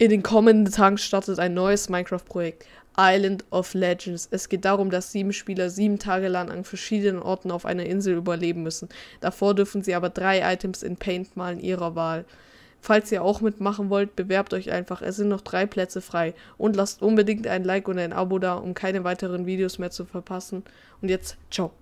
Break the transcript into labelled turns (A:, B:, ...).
A: In den kommenden Tagen startet ein neues Minecraft-Projekt, Island of Legends. Es geht darum, dass sieben Spieler sieben Tage lang an verschiedenen Orten auf einer Insel überleben müssen. Davor dürfen sie aber drei Items in Paint malen ihrer Wahl. Falls ihr auch mitmachen wollt, bewerbt euch einfach, es sind noch drei Plätze frei. Und lasst unbedingt ein Like und ein Abo da, um keine weiteren Videos mehr zu verpassen. Und jetzt, ciao.